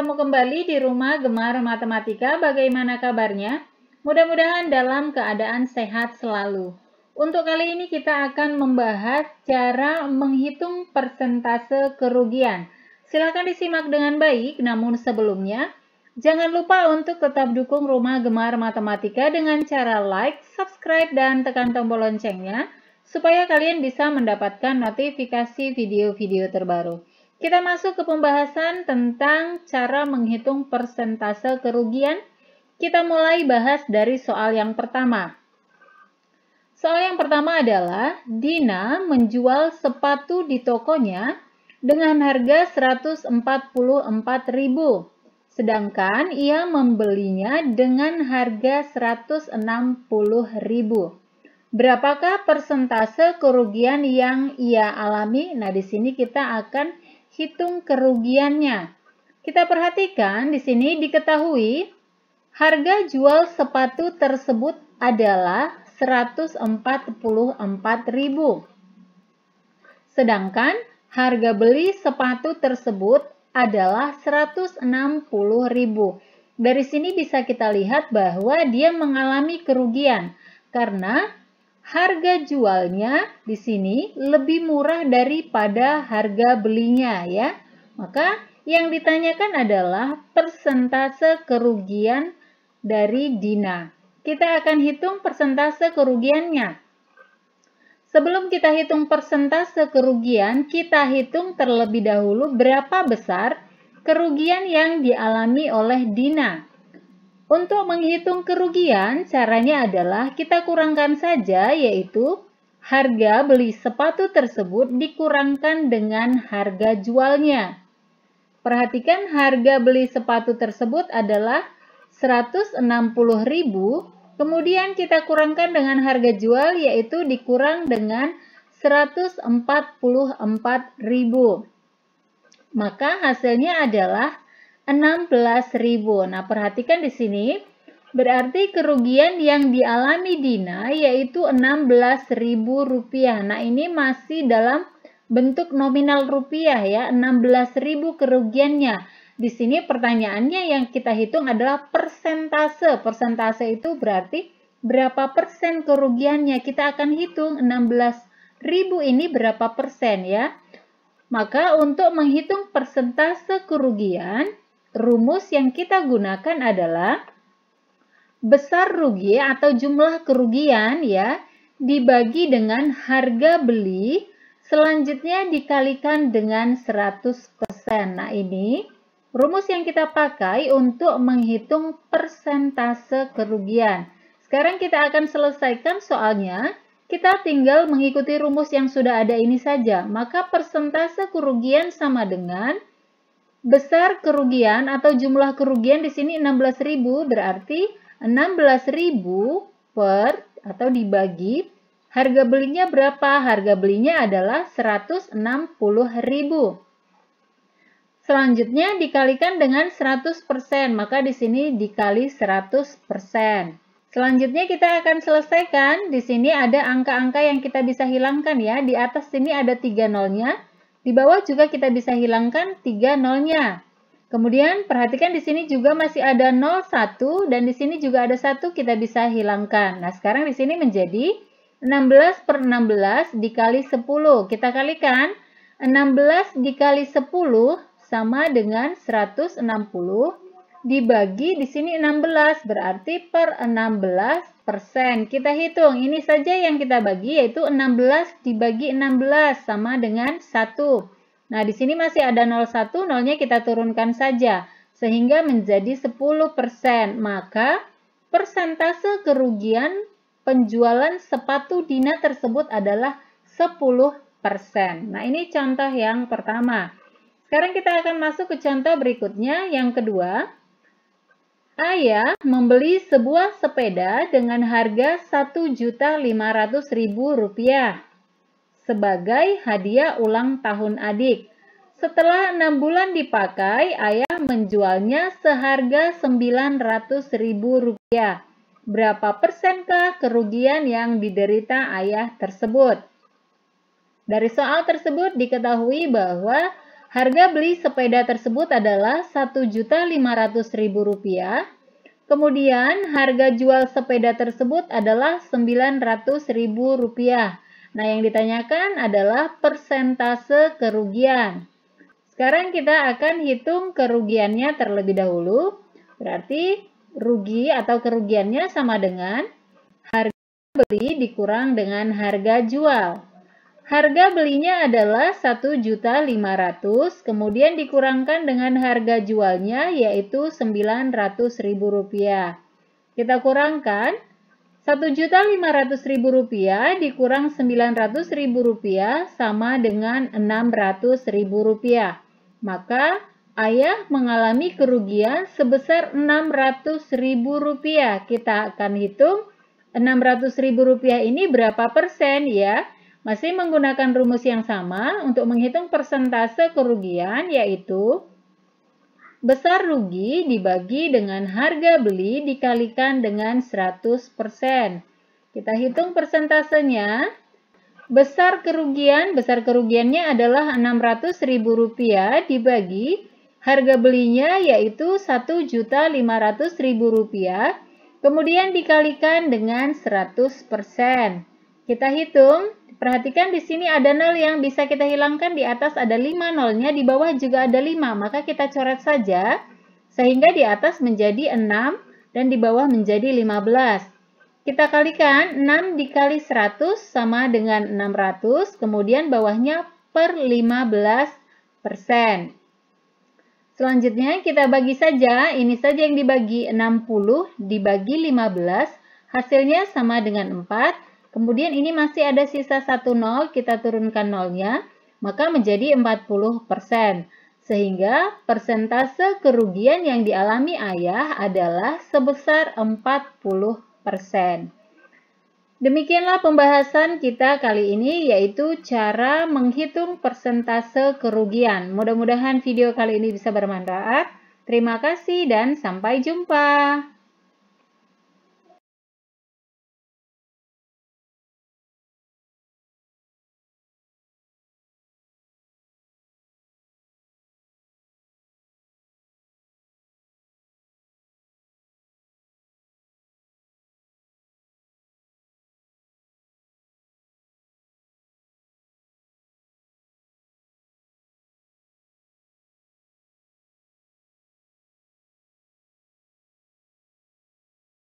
bertemu kembali di rumah Gemar Matematika. Bagaimana kabarnya? Mudah-mudahan dalam keadaan sehat selalu. Untuk kali ini kita akan membahas cara menghitung persentase kerugian. Silakan disimak dengan baik, namun sebelumnya, jangan lupa untuk tetap dukung Rumah Gemar Matematika dengan cara like, subscribe, dan tekan tombol loncengnya, supaya kalian bisa mendapatkan notifikasi video-video terbaru. Kita masuk ke pembahasan tentang cara menghitung persentase kerugian. Kita mulai bahas dari soal yang pertama. Soal yang pertama adalah Dina menjual sepatu di tokonya dengan harga 144.000, sedangkan ia membelinya dengan harga 160.000. Berapakah persentase kerugian yang ia alami? Nah, di sini kita akan hitung kerugiannya. Kita perhatikan di sini diketahui harga jual sepatu tersebut adalah 144.000. Sedangkan harga beli sepatu tersebut adalah 160.000. Dari sini bisa kita lihat bahwa dia mengalami kerugian karena harga jualnya di sini lebih murah daripada harga belinya ya. Maka yang ditanyakan adalah persentase kerugian dari Dina. Kita akan hitung persentase kerugiannya. Sebelum kita hitung persentase kerugian, kita hitung terlebih dahulu berapa besar kerugian yang dialami oleh Dina. Untuk menghitung kerugian, caranya adalah kita kurangkan saja, yaitu harga beli sepatu tersebut dikurangkan dengan harga jualnya. Perhatikan harga beli sepatu tersebut adalah 160.000, kemudian kita kurangkan dengan harga jual yaitu dikurang dengan 144.000. Maka hasilnya adalah 16.000. Nah, perhatikan di sini berarti kerugian yang dialami Dina yaitu Rp16.000. Nah, ini masih dalam bentuk nominal rupiah ya, 16.000 kerugiannya. Di sini pertanyaannya yang kita hitung adalah persentase. Persentase itu berarti berapa persen kerugiannya. Kita akan hitung 16.000 ini berapa persen ya. Maka untuk menghitung persentase kerugian, Rumus yang kita gunakan adalah besar rugi atau jumlah kerugian ya dibagi dengan harga beli selanjutnya dikalikan dengan 100%. Nah ini rumus yang kita pakai untuk menghitung persentase kerugian. Sekarang kita akan selesaikan soalnya. Kita tinggal mengikuti rumus yang sudah ada ini saja. Maka persentase kerugian sama dengan besar kerugian atau jumlah kerugian di sini 16.000 berarti 16.000 per atau dibagi harga belinya berapa? Harga belinya adalah 160.000. Selanjutnya dikalikan dengan 100%, maka di sini dikali 100%. Selanjutnya kita akan selesaikan, di sini ada angka-angka yang kita bisa hilangkan ya. Di atas sini ada 3 nolnya, di bawah juga kita bisa hilangkan 3 nolnya. Kemudian perhatikan di sini juga masih ada 0, 1, dan di sini juga ada 1 kita bisa hilangkan. Nah sekarang di sini menjadi 16 per 16 dikali 10. Kita kalikan 16 dikali 10 sama dengan 160 dibagi di sini 16, berarti per 16 persen. Kita hitung, ini saja yang kita bagi yaitu 16 dibagi 16 sama dengan 1. Nah, di sini masih ada 01, nolnya kita turunkan saja sehingga menjadi 10%. persen. Maka persentase kerugian penjualan sepatu Dina tersebut adalah 10%. persen. Nah, ini contoh yang pertama. Sekarang kita akan masuk ke contoh berikutnya yang kedua. Ayah membeli sebuah sepeda dengan harga Rp1.500.000 sebagai hadiah ulang tahun adik. Setelah enam bulan dipakai, ayah menjualnya seharga Rp900.000. Berapa persenkah kerugian yang diderita ayah tersebut? Dari soal tersebut diketahui bahwa Harga beli sepeda tersebut adalah Rp1.500.000, kemudian harga jual sepeda tersebut adalah Rp900.000. Nah, yang ditanyakan adalah persentase kerugian. Sekarang kita akan hitung kerugiannya terlebih dahulu. Berarti rugi atau kerugiannya sama dengan harga beli dikurang dengan harga jual. Harga belinya adalah 1.500, kemudian dikurangkan dengan harga jualnya yaitu rp rupiah. Kita kurangkan 1.500.000 rupiah dikurang 900.000 rupiah sama dengan 600.000 rupiah. Maka ayah mengalami kerugian sebesar 600.000 rupiah. Kita akan hitung 600.000 rupiah ini berapa persen ya? Masih menggunakan rumus yang sama untuk menghitung persentase kerugian yaitu besar rugi dibagi dengan harga beli dikalikan dengan 100%. Kita hitung persentasenya. Besar kerugian, besar kerugiannya adalah Rp600.000 dibagi harga belinya yaitu Rp1.500.000 kemudian dikalikan dengan 100%. Kita hitung. Perhatikan di sini ada nol yang bisa kita hilangkan. Di atas ada 5 nolnya, di bawah juga ada 5. Maka kita coret saja. Sehingga di atas menjadi 6 dan di bawah menjadi 15. Kita kalikan 6 dikali 100 sama dengan 600, kemudian bawahnya per 15 persen. Selanjutnya kita bagi saja, ini saja yang dibagi 60 dibagi 15, hasilnya sama dengan 4, Kemudian ini masih ada sisa 1 nol, kita turunkan nolnya, maka menjadi 40%. Sehingga persentase kerugian yang dialami ayah adalah sebesar 40%. Demikianlah pembahasan kita kali ini yaitu cara menghitung persentase kerugian. Mudah-mudahan video kali ini bisa bermanfaat. Terima kasih dan sampai jumpa.